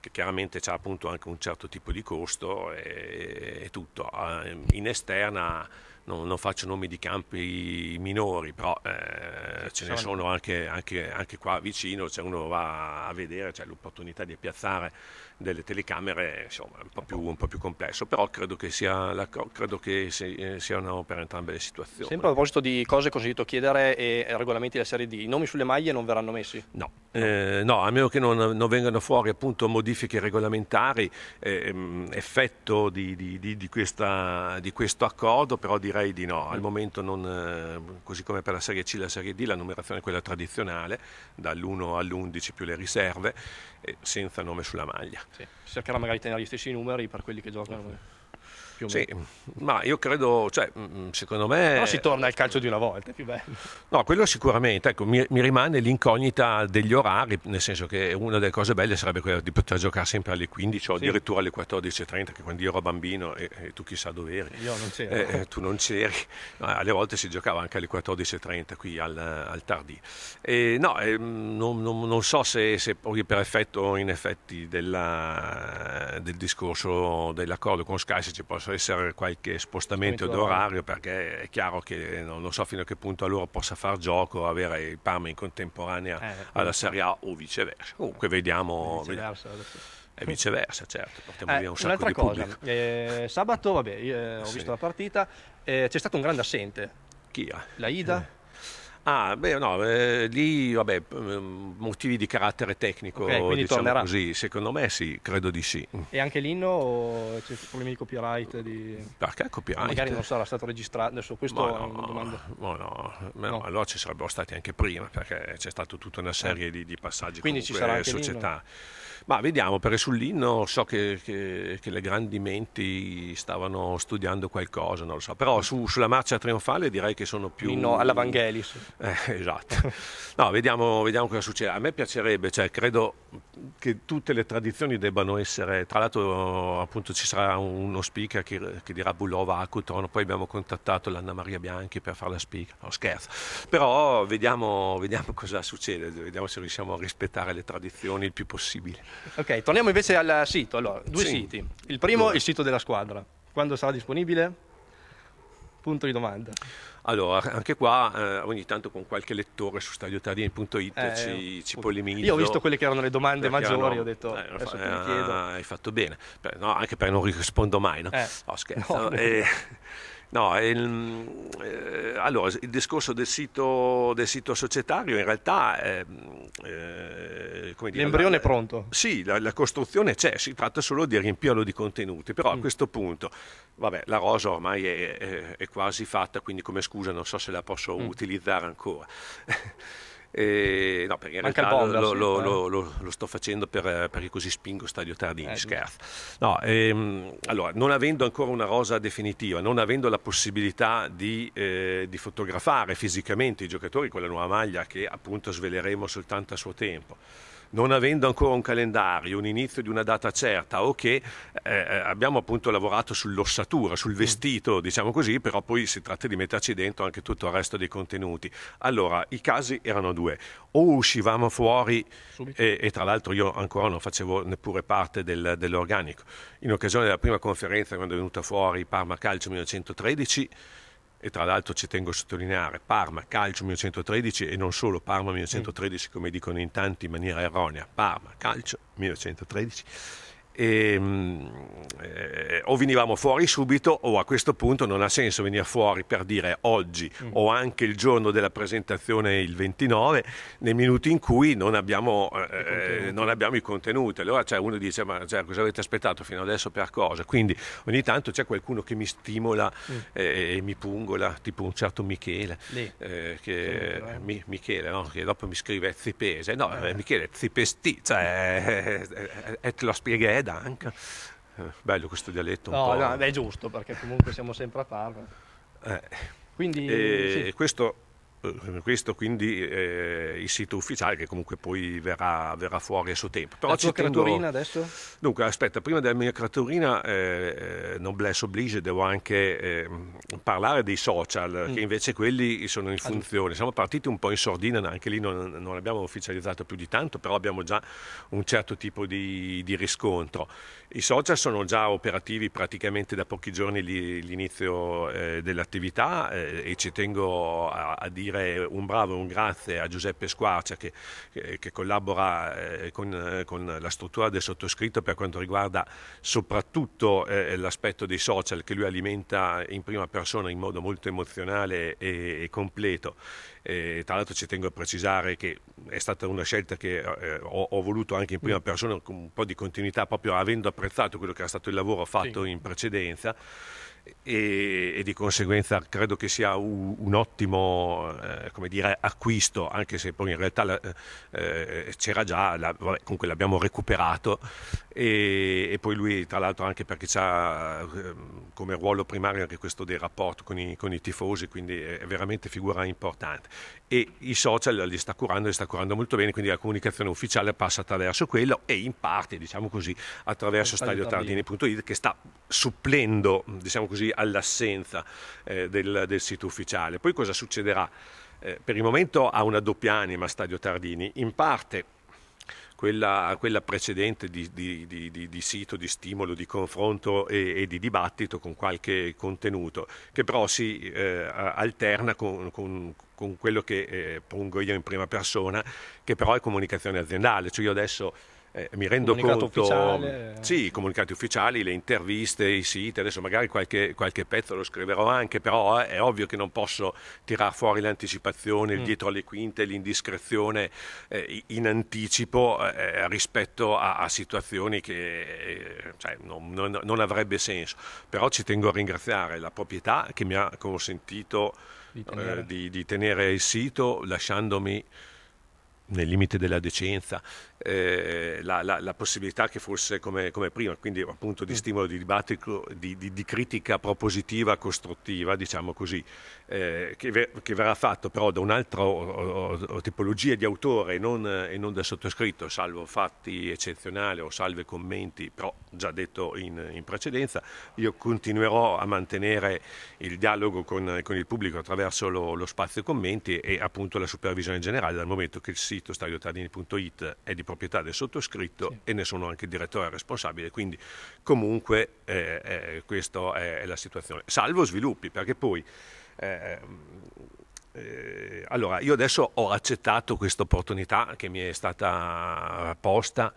Speaker 2: che chiaramente ha appunto anche un certo tipo di costo eh, e, e tutto. Ah, in esterna non, non, faccio nomi di campi minori, però eh, ce ne sono anche, anche, anche, qua vicino, cioè uno va a vedere, c'è l'opportunità di piazzare delle telecamere, insomma, un po' più, un po più complesso, però credo che sia, la, credo che eh, siano per entrambe le situazioni. Sempre
Speaker 1: a proposito di cose che ho sentito chiedere e regolamenti della Serie D, i nomi sulle maglie non verranno messi? No,
Speaker 2: eh, no a meno che non, non, vengano fuori appunto modifiche regolamentari, eh, ehm, effetto di, di, di, di, questa, di questo accordo, però direi di no, al mm. momento non, eh, così come per la Serie C e la Serie D la numerazione è quella tradizionale, dall'1 all'11 più le riserve, eh, senza nome sulla maglia. Sì.
Speaker 1: Si cercherà magari di tenere gli stessi numeri per quelli che giocano più o meno.
Speaker 2: Sì, ma io credo, cioè, mm, mm, secondo me... Però si
Speaker 1: torna al calcio di una volta, è più bello.
Speaker 2: No, quello sicuramente, ecco, mi, mi, rimane l'incognita degli orari, nel senso che una delle cose belle sarebbe quella di poter giocare sempre alle 15 o sì. addirittura alle 14.30, che quando io ero bambino e, e tu chissà dove eri. Io non c'ero. Eh, eh tu non c'eri. Ah, alle volte si giocava anche alle 14.30 qui al, al tardi. E, no, eh, non, non, non, so se, se poi per effetto in effetti della, del discorso dell'accordo con Sky se ci possa essere qualche spostamento d'orario perché è chiaro che non, non so fino a che punto a loro possa far gioco avere il Parma in contemporanea eh, eh alla eh. Serie A o viceversa. Comunque vediamo. Viceversa, E viceversa, certo, portiamo eh, via un sacco di cosa.
Speaker 1: Eh, sabato, vabbè, eh, ho sì. visto la partita, c'è stato un grande assente. Chi è? La Ida?
Speaker 2: Ah, beh, no, eh, lì, vabbè, ehm, motivi di carattere tecnico. Okay, quindi diciamo tornerà. Così, secondo me sì, credo di sì.
Speaker 1: E anche l'inno o c'è problemi di copyright? Di... Perché ah, copyright? Magari non sarà stato registrato, adesso questo no, è una
Speaker 2: domanda. No, no, no, no. allora ci sarebbero stati anche prima, perché c'è stata tutta una serie eh. di, di passaggi quindi ci sarà eh, anche società. L'inno. Ma vediamo, perché sull'inno so che, che, che, le grandi menti stavano studiando qualcosa, non lo so, però su, sulla marcia trionfale direi che sono più... L'inno all'Evangelis. Eh, esatto. No, vediamo, vediamo, cosa succede. A me piacerebbe, cioè, credo che tutte le tradizioni debbano essere. Tra l'altro, appunto, ci sarà uno speaker che, che dirà Bulova Akuton. Poi abbiamo contattato l'Anna Maria Bianchi per fare la speaker. No, scherzo. Però vediamo, vediamo cosa succede, vediamo se riusciamo a rispettare le tradizioni il più possibile.
Speaker 1: Ok, torniamo invece al sito. Allora, due sì. siti. Il primo è il sito della squadra. Quando sarà disponibile? Punto di domanda.
Speaker 2: Allora, anche qua eh, ogni tanto con qualche lettore su stadiotardini.it eh, ci, ci polemizzo. Io ho visto quelle che erano le domande maggiori, no, ho detto eh, adesso eh, chiedo. Hai fatto bene, per, no, anche perché non rispondo mai, no? Eh. no scherzo. No, No, il, eh, allora, il discorso del sito, del sito societario in realtà è, ehm, eh, dire, l'embrione la, è pronto. Sì, la, la, costruzione c'è, si tratta solo di riempirlo di contenuti, però mm. a questo punto, vabbè, la rosa ormai è, è, è, quasi fatta, quindi come scusa non so se la posso mm. utilizzare ancora. E, no, perché in Manca realtà bomba, lo, lo, lo, lo, sto facendo per, perché così spingo Stadio Tardini, eh, scherzo. No, ehm, allora, non avendo ancora una rosa definitiva, non avendo la possibilità di, eh, di fotografare fisicamente i giocatori con la nuova maglia che appunto sveleremo soltanto a suo tempo non avendo ancora un calendario, un inizio di una data certa o che eh, eh, abbiamo appunto lavorato sull'ossatura, sul mm. vestito, diciamo così, però poi si tratta di metterci dentro anche tutto il resto dei contenuti. Allora, i casi erano due. O uscivamo fuori, e, e, tra l'altro io ancora non facevo neppure parte del, dell'organico, in occasione della prima conferenza quando è venuta fuori Parma Calcio 1913, e tra l'altro ci tengo a sottolineare Parma, Calcio 1913 e non solo Parma 1913 come dicono in tanti in maniera erronea, Parma, Calcio 1913 e, ehm, eh, o venivamo fuori subito o a questo punto non ha senso venire fuori per dire oggi mm. o anche il giorno della presentazione il 29 nei minuti in cui non abbiamo, eh, eh non abbiamo i contenuti allora cioè, uno dice ma cioè, cosa avete aspettato fino adesso per cosa quindi ogni tanto c'è qualcuno che mi stimola mm. eh, e mi pungola tipo un certo Michele eh, che, mi, Michele no? che dopo mi scrive Zipese no eh. Michele Zipesti cioè, mm. e te lo spiegherò Dank. Eh, bello questo dialetto. Un no, no, è
Speaker 1: giusto perché comunque siamo sempre a farlo. Eh. Quindi sì.
Speaker 2: questo eh, questo quindi è eh, il sito ufficiale che comunque poi verrà, verrà fuori a suo tempo. Però la tua tengo... creaturina adesso? Dunque aspetta, prima della mia creaturina eh, eh noblesse oblige devo anche eh, parlare dei social mm. che invece quelli sono in ah, funzione. Siamo partiti un po' in sordina, anche lì non, non abbiamo ufficializzato più di tanto, però abbiamo già un certo tipo di, di riscontro. I social sono già operativi praticamente da pochi giorni l'inizio eh, dell'attività eh, e ci tengo a, a dire dire un bravo e un grazie a Giuseppe Squarcia che, che collabora eh, con, eh, con, la struttura del sottoscritto per quanto riguarda soprattutto eh, l'aspetto dei social che lui alimenta in prima persona in modo molto emozionale e, e completo. E, tra l'altro ci tengo a precisare che è stata una scelta che ho, ho, voluto anche in prima mm. persona con un po' di continuità proprio avendo apprezzato quello che era stato il lavoro fatto sì. in precedenza e, e, di conseguenza credo che sia un, un ottimo eh, dire, acquisto, anche se poi in realtà eh, eh, c'era già, la, vabbè, comunque l'abbiamo recuperato e, e poi lui tra l'altro anche perché ha ehm, come ruolo primario anche questo del rapporto con i, con i tifosi, quindi è veramente figura importante. E i social li sta curando, li sta curando molto bene, quindi la comunicazione ufficiale passa attraverso quello e in parte, diciamo così, attraverso stadiotardini.it che sta supplendo, diciamo così, all'assenza eh, del, del sito ufficiale. Poi cosa succederà? Eh, per il momento ha una doppia anima Stadio Tardini, in parte quella, quella precedente di, di, di, di, sito, di stimolo, di confronto e, e, di dibattito con qualche contenuto, che però si eh, alterna con, con, con, quello che eh, pongo io in prima persona, che però è comunicazione aziendale. Cioè io adesso eh, mi rendo comunicato conto, ufficiale. sì, i comunicati ufficiali, le interviste, i siti, adesso magari qualche, qualche pezzo lo scriverò anche, però eh, è ovvio che non posso tirar fuori l'anticipazione, il mm. dietro alle quinte, l'indiscrezione eh, in anticipo eh, eh, rispetto a, a, situazioni che eh, cioè, non, non, non avrebbe senso. Però ci tengo a ringraziare la proprietà che mi ha consentito di tenere, di, di tenere il sito lasciandomi nel limite della decenza, eh, la, la, la, possibilità che fosse come, come, prima, quindi appunto di mm. stimolo di dibattito, di, di, di critica propositiva, costruttiva, diciamo così, eh, che, ver, che, verrà fatto però da un'altra tipologia di autore e non, e non da sottoscritto, salvo fatti eccezionali o salve commenti, però già detto in, in precedenza, io continuerò a mantenere il dialogo con, con il pubblico attraverso lo, lo spazio commenti e appunto la supervisione generale dal momento che il sito stadiotardini.it è di proprietà del sottoscritto sì. e ne sono anche direttore responsabile, quindi comunque eh, eh, questa è la situazione. Salvo sviluppi, perché poi... Eh, eh, allora, io adesso ho accettato questa opportunità che mi è stata posta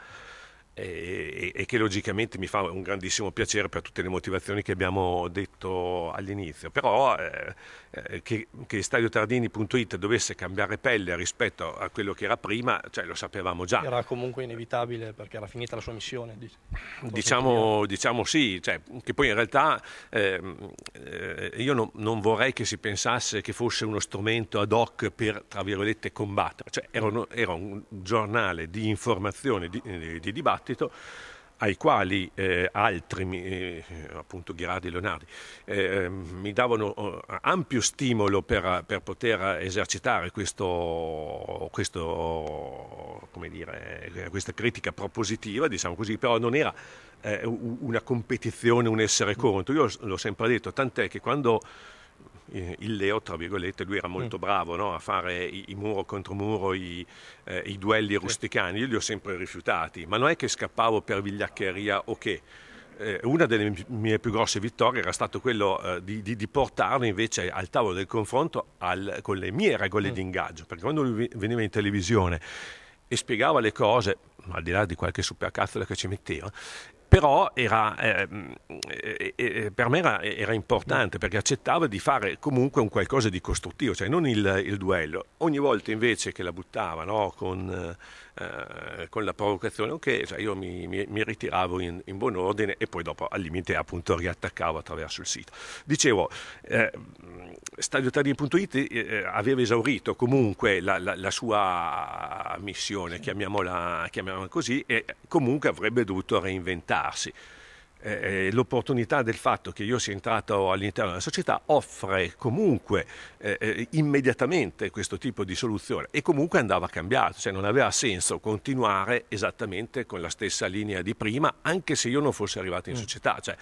Speaker 2: e, e, che logicamente mi fa un grandissimo piacere per tutte le motivazioni che abbiamo detto all'inizio. Però eh, eh che, che stadiotardini.it dovesse cambiare pelle rispetto a quello che era prima, cioè, lo sapevamo già. Era
Speaker 1: comunque inevitabile perché era finita la sua missione.
Speaker 2: Diciamo, diciamo sì, cioè, che poi in realtà ehm, eh, io no, non vorrei che si pensasse che fosse uno strumento ad hoc per, tra virgolette, combattere. Cioè, era, un, era un giornale di informazione, di, di dibattito dibattito ai quali eh, altri, eh, appunto Ghirardi e Leonardi, eh, ehm, mi davano eh, ampio stimolo per, per poter esercitare questo, questo, dire, questa critica propositiva, diciamo così, però non era eh, una competizione, un essere contro. Io l'ho sempre detto, tant'è che quando eh, il Leo, tra virgolette, lui era mm. molto mm. bravo no? a fare i, i, muro contro muro, i, eh, i duelli rusticani, io li ho sempre rifiutati, ma non è che scappavo per vigliaccheria o okay. che eh, una delle mie più grosse vittorie era stato quello eh, di, di, di portarlo invece al tavolo del confronto al, con le mie regole mm. di ingaggio, perché quando lui veniva in televisione e spiegava le cose, al di là di qualche supercazzola che ci metteva, però era, eh, mm, eh, eh, per me era, era, importante perché accettava di fare comunque un qualcosa di costruttivo, cioè non il, il duello. Ogni volta invece che la buttava no, con eh, eh, con la provocazione, ok, cioè io mi, mi, mi ritiravo in, in, buon ordine e poi dopo al limite appunto riattaccavo attraverso il sito. Dicevo, eh, stadiotardini.it eh, eh, aveva esaurito comunque la, la, la sua missione, chiamiamola, chiamiamola così, e comunque avrebbe dovuto reinventarsi. Eh, eh, l'opportunità del fatto che io sia entrato all'interno della società offre comunque eh, eh, immediatamente questo tipo di soluzione e comunque andava cambiato, cioè non aveva senso continuare esattamente con la stessa linea di prima anche se io non fossi arrivato in mm. società, cioè,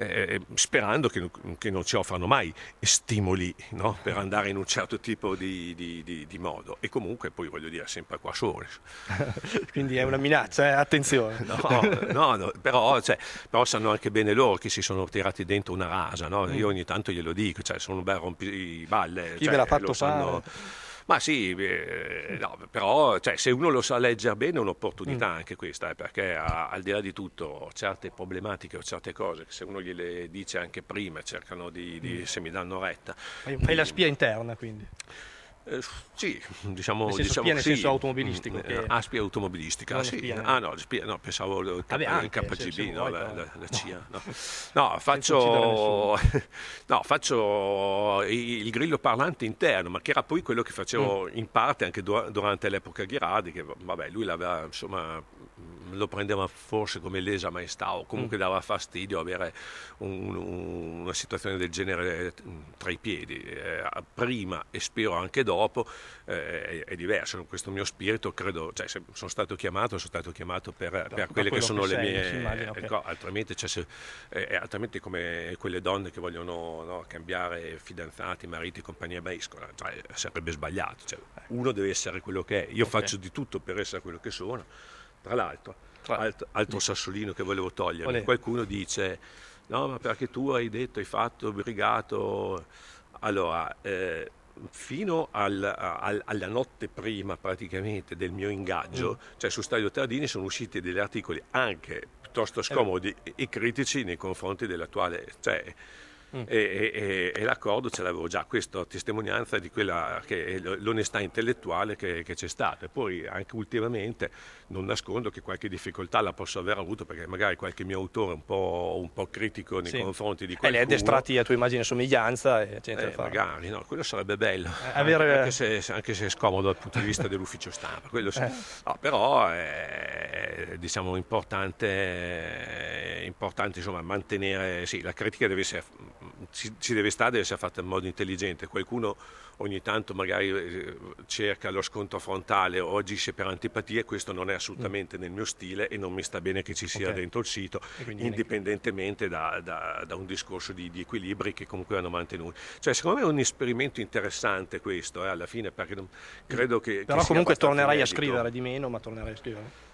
Speaker 2: eh, eh, sperando che, che, non ci offrano mai stimoli no? per andare in un certo tipo di, di, di, di, modo. E comunque poi voglio dire sempre qua Soros.
Speaker 1: Quindi è una minaccia, eh? attenzione. No,
Speaker 2: no, no però, cioè, però, sanno anche bene loro che si sono tirati dentro una rasa. Io mm. ogni tanto glielo dico, cioè, sono un bel balle. Chi cioè, me l'ha fatto lo sanno... Ma sì, eh, no, però cioè, se uno lo sa leggere bene è un'opportunità mm. anche questa, eh, perché a, al di là di tutto certe problematiche o certe cose che se uno gliele dice anche prima cercano di, di mm. se mi danno retta. Fai, fai la spia
Speaker 1: interna quindi. Eh, sì, diciamo, nel senso, diciamo spia, sì. senso automobilistico. Mm, che... Eh, Aspia automobilistica, non sì. Spia, Ah no,
Speaker 2: spia, no pensavo ah, il KGB, cioè, no, la, la, la, CIA. No, no faccio, faccio, il grillo parlante interno, ma che era poi quello che facevo mm. in parte anche durante l'epoca Ghirardi, che vabbè, lui l'aveva insomma lo prendeva forse come lesa maestà o comunque mm. dava fastidio avere un, un, una situazione del genere eh, tra i piedi. Eh, prima e spero anche dopo eh, è, è, diverso. Questo mio spirito, credo, cioè, sono stato chiamato, sono stato chiamato per, da, per quelle che sono che le mie... Immagino, eh, okay. altrimenti, cioè, se, eh, altrimenti come quelle donne che vogliono no, cambiare fidanzati, mariti, compagnia baiscola, cioè, sarebbe sbagliato. Cioè, ecco. uno deve essere quello che è. Io okay. faccio di tutto per essere quello che sono. Tra l'altro, alt- altro sassolino che volevo togliere. Olè. Qualcuno dice, no, ma perché tu hai detto, hai fatto, brigato. Allora, eh, fino al, al, alla notte prima praticamente del mio ingaggio, mm. cioè su Stadio Tardini sono usciti degli articoli anche piuttosto eh scomodi eh. e critici nei confronti dell'attuale... Cioè, Mm. E, e, e, l'accordo ce l'avevo già, questa testimonianza di quella che è l'onestà intellettuale che, che c'è stata. E poi anche ultimamente non nascondo che qualche difficoltà la posso aver avuto perché magari qualche mio autore un po', un po critico nei sì. confronti di eh, qualcuno. E li hai addestrati
Speaker 1: a tua immagine e somiglianza e eh, c'è eh,
Speaker 2: Magari, no, quello sarebbe bello, eh, avere... Eh, anche, se, anche, se, è scomodo dal punto di vista dell'ufficio stampa. Eh. No, però è diciamo, importante, importante insomma, mantenere, sì, la critica deve essere, ci, ci deve stare, deve essere fatta in modo intelligente. Qualcuno ogni tanto magari eh, cerca lo scontro frontale o agisce per antipatie, questo non è assolutamente mm. nel mio stile e non mi sta bene che ci sia okay. dentro il sito, indipendentemente da, da, da, un discorso di, di, equilibri che comunque vanno mantenuti. Cioè, secondo me è un esperimento interessante questo, eh, alla fine, perché non, mm. credo che... Però che comunque tornerai a scrivere
Speaker 1: di meno, ma tornerai a scrivere.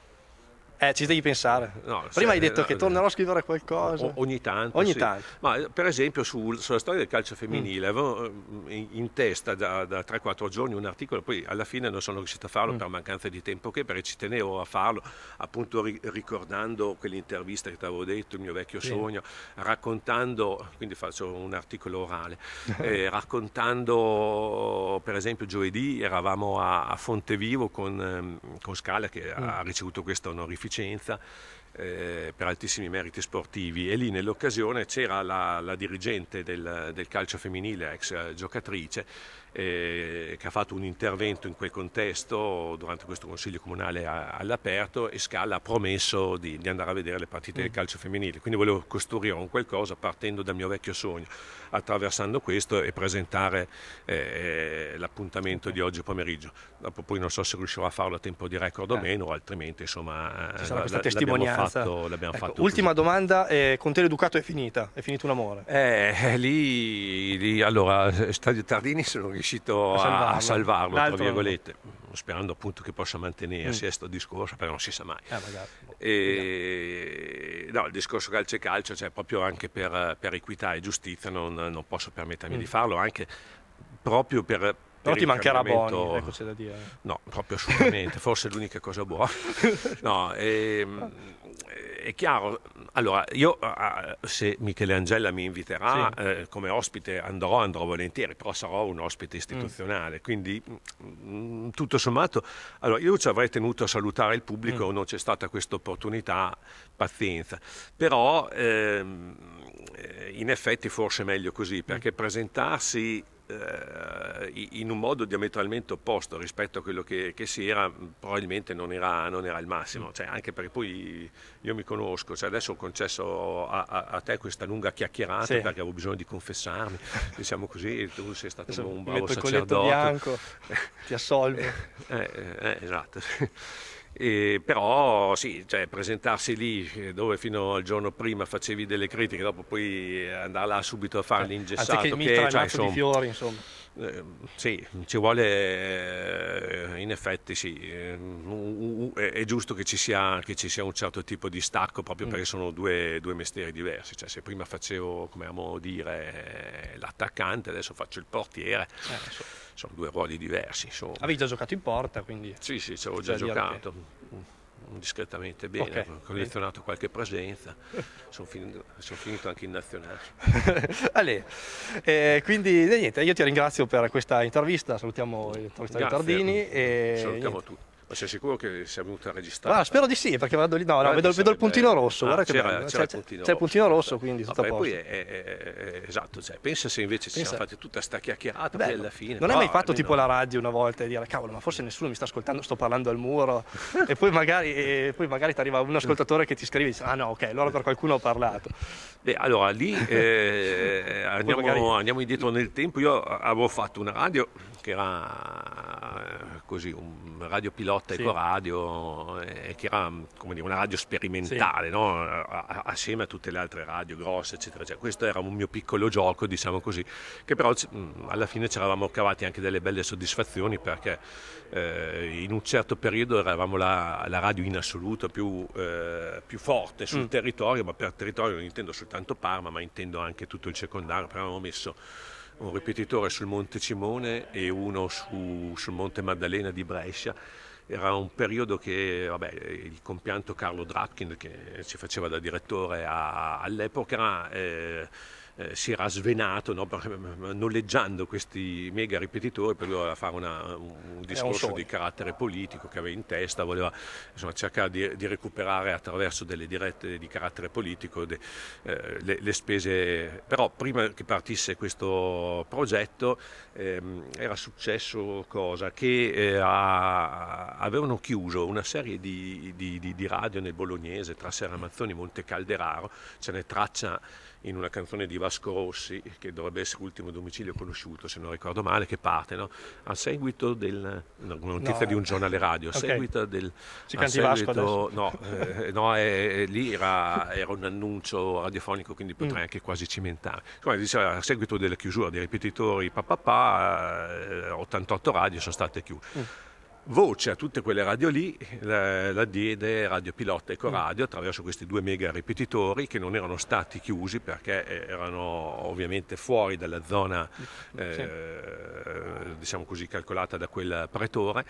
Speaker 1: Eh, ci devi pensare.
Speaker 2: No, Prima hai detto no, eh, che tornerò
Speaker 1: a scrivere qualcosa. ogni
Speaker 2: tanto. Ogni sì. tanto. Ma per esempio su, sulla storia del calcio femminile mm. avevo eh, in, in testa da, da 3-4 giorni un articolo, poi alla fine non sono riuscito a farlo mm. per mancanza di tempo che perché ci tenevo a farlo, appunto ri, ricordando quell'intervista che ti avevo detto, il mio vecchio sì. sogno, raccontando, quindi faccio un articolo orale, eh, raccontando per esempio giovedì eravamo a, a Fontevivo con, ehm, con Scala che mm. ha ricevuto questa onorificazione Vicenza eh, per altissimi meriti sportivi e lì nell'occasione c'era la, la dirigente del, del calcio femminile, ex eh, giocatrice, eh, che ha fatto un intervento in quel contesto durante questo Consiglio Comunale all'aperto e Scala ha promesso di, di, andare a vedere le partite del mm. calcio femminile. Quindi volevo costruire un qualcosa partendo dal mio vecchio sogno, attraversando questo e presentare eh, l'appuntamento di oggi pomeriggio. Dopo poi non so se riuscirò a farlo a tempo di record o eh. meno, altrimenti insomma eh, Ci sarà questa testimonianza. L'abbiamo fatto, l'abbiamo ecco, fatto ultima
Speaker 1: così. domanda, eh, con te l'educato è finita, è finito un amore. Eh,
Speaker 2: eh lì, lì allora, Stadio Tardini se lo riesce riuscito a salvarlo, a salvarlo tra virgolette, sperando appunto che possa mantenersi mm. questo discorso, però non si sa mai. Eh, e, no, il discorso calcio e calcio, cioè proprio anche per, per equità e giustizia non, non posso permettermi mm. di farlo, anche proprio per, però ti mancherà Boni, ecco c'è da dire. No, proprio assolutamente, forse è l'unica cosa buona. No, è, ehm, è chiaro, allora, io se Michele Angela mi inviterà sì. eh, come ospite andrò, andrò volentieri, però sarò un ospite mm. istituzionale, mm. quindi mh, tutto sommato, allora io ci avrei tenuto a salutare il pubblico, mm. non c'è stata questa opportunità, pazienza, però ehm, eh, in effetti forse è meglio così, mm. perché mm. presentarsi eh, in un modo diametralmente opposto rispetto a quello che, che si era, probabilmente non era, non era il massimo, mm. cioè, anche perché poi io mi conosco, cioè adesso ho concesso a, a, a, te questa lunga chiacchierata sì. perché avevo bisogno di confessarmi, diciamo così, tu sei stato adesso un bravo sacerdote. Bianco,
Speaker 1: ti assolvo.
Speaker 2: Eh, eh, eh, esatto. E però sì, cioè, presentarsi lì eh, dove fino al giorno prima facevi delle critiche, dopo poi eh, andare là subito a farli cioè, l'ingessato. Anziché che, mitra cioè, insomma, di
Speaker 1: fiori, insomma. Ehm,
Speaker 2: sì, ci vuole eh, in effetti sì, ehm, è giusto che ci, sia, che ci, sia, un certo tipo di stacco proprio mm. perché sono due, due mestieri diversi, cioè, se prima facevo, come amo dire, eh, l'attaccante, adesso faccio il portiere, eh, so, sono due ruoli diversi. Insomma. Avevi
Speaker 1: già giocato in porta, quindi...
Speaker 2: Sì, sì, ci avevo già giocato. Che... Mm discretamente bene, okay. ho collezionato qualche presenza, sono finito, sono finito anche in nazionale.
Speaker 1: Ale, eh, quindi niente, io ti ringrazio per questa intervista, salutiamo il Tardini. E, salutiamo tutti
Speaker 2: sei sicuro che sia venuto a registrare? Ah, spero
Speaker 1: di sì, perché vado lì. No, no vedo, vedo, il puntino rosso. Ah, c'era, c'era il puntino c'è, rosso. il puntino rosso, quindi tutto Vabbè, a posto. Poi
Speaker 2: è, è, è, esatto, cioè, pensa se invece pensa. ci siamo fatti tutta sta chiacchierata Bello. poi alla fine. Non hai mai fatto tipo no.
Speaker 1: la radio una volta e dire cavolo, ma forse nessuno mi sta ascoltando, sto parlando al muro. e poi magari, ti arriva un ascoltatore che ti scrive e dice ah no, ok, allora per qualcuno ho parlato.
Speaker 2: Beh, allora lì eh, andiamo, magari... andiamo indietro nel tempo. Io avevo fatto una radio che era eh, così, un radio pilota sì. ecoradio, eh, che era dire, una radio sperimentale, sì. no? assieme a tutte le altre radio grosse, eccetera, eccetera. Cioè, questo era un mio piccolo gioco, diciamo così, che però mm, alla fine ci eravamo cavati anche delle belle soddisfazioni perché eh, in un certo periodo eravamo la, la radio in assoluto più, eh, più forte sul mm. territorio, ma per territorio non intendo soltanto Parma, ma intendo anche tutto il secondario, però avevamo messo un ripetitore sul Monte Cimone e uno su, sul Monte Maddalena di Brescia. Era un periodo che vabbè, il compianto Carlo Drapkin, che ci faceva da direttore a, all'epoca, eh, eh, si era svenato no, eh, eh, noleggiando questi mega ripetitori per lui fare una, un discorso un di carattere politico che aveva in testa, voleva insomma, cercare di, di, recuperare attraverso delle dirette di carattere politico de, eh, le, le, spese. Però prima che partisse questo progetto ehm, era successo cosa? Che eh, a, avevano chiuso una serie di, di, di radio nel bolognese tra Serra Mazzoni e Monte Calderaro, ce ne traccia in una canzone di Vasco Rossi, che dovrebbe essere l'ultimo domicilio conosciuto, se non ricordo male, che parte, no? A seguito del... No, una notizia no. di un giornale radio, a okay. seguito del... Si canti seguito, Vasco No, eh, no eh, eh, lì era, era, un annuncio radiofonico, quindi potrei mm. anche quasi cimentare. Come diceva, a seguito della chiusura dei ripetitori, papà, pa, pa, 88 eh, radio sono state chiuse. Mm voce a tutte quelle radio lì la, la diede Radio Pilota Eco mm. Radio attraverso questi due mega ripetitori che non erano stati chiusi perché eh, erano ovviamente fuori dalla zona mm, eh, diciamo così calcolata da quel pretore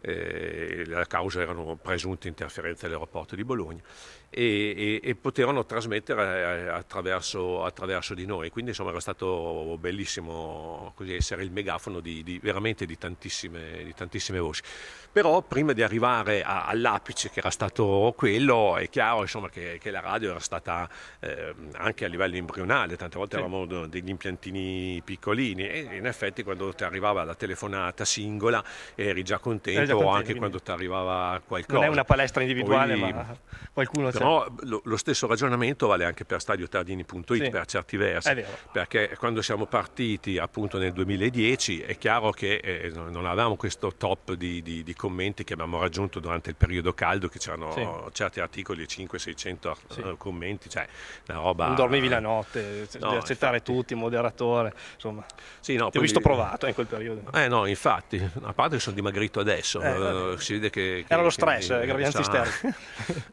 Speaker 2: eh, la causa erano presunte interferenze all'aeroporto di Bologna e, e, e potevano trasmettere eh, attraverso, attraverso, di noi. Quindi insomma era stato bellissimo essere il megafono di, di, veramente di tantissime, di tantissime voci. Però prima di arrivare a, all'apice che era stato quello, è chiaro insomma, che, che, la radio era stata eh, anche a livello embrionale, tante volte sì. eravamo degli impiantini piccolini e in effetti quando ti arrivava la telefonata singola eri già contento, eri già contento anche quindi... quando ti arrivava qualcosa. Non è una palestra individuale, Poi, ma
Speaker 1: qualcuno però
Speaker 2: c'è. Lo, lo, stesso ragionamento vale anche per stadiotardini.it sì. per certi versi, perché quando siamo partiti appunto nel 2010 è chiaro che eh, non avevamo questo top di, di, di commenti che abbiamo raggiunto durante il periodo caldo, che c'erano sì. certi articoli, 500-600 eh, sì. commenti, cioè una roba... Non dormivi la
Speaker 1: notte, no, devi accettare infatti... tutti, moderatore, insomma. Sì, no, Ti ho visto provato eh, in quel periodo.
Speaker 2: Eh no, infatti, a parte che sono dimagrito adesso, eh, eh si vede che... che Era lo stress, che, gravidanza esterna.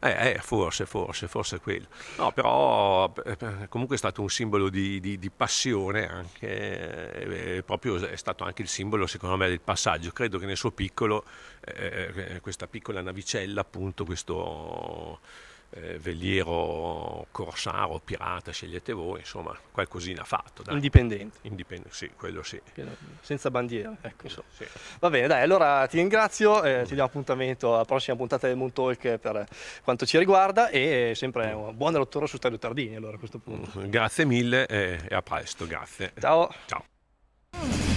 Speaker 2: eh, eh, forse, forse, forse quello. No, però comunque è stato un simbolo di, di, di passione anche, è proprio è stato anche il simbolo secondo me del passaggio, credo che nel suo piccolo eh, eh, questa piccola navicella, appunto questo eh, veliero corsaro, pirata, scegliete voi, insomma qualcosina fatto. Dai. Indipendente. Indipendente, sì, quello sì.
Speaker 1: Senza bandiera, ecco. Sì, sì. Va bene, dai, allora ti ringrazio, eh, ti diamo appuntamento alla prossima puntata del Moon Talk per quanto ci riguarda e sempre mm. buona rottura su Stadio Tardini allora a questo punto.
Speaker 2: Mm, grazie mille eh, e a presto, grazie. Ciao. Ciao.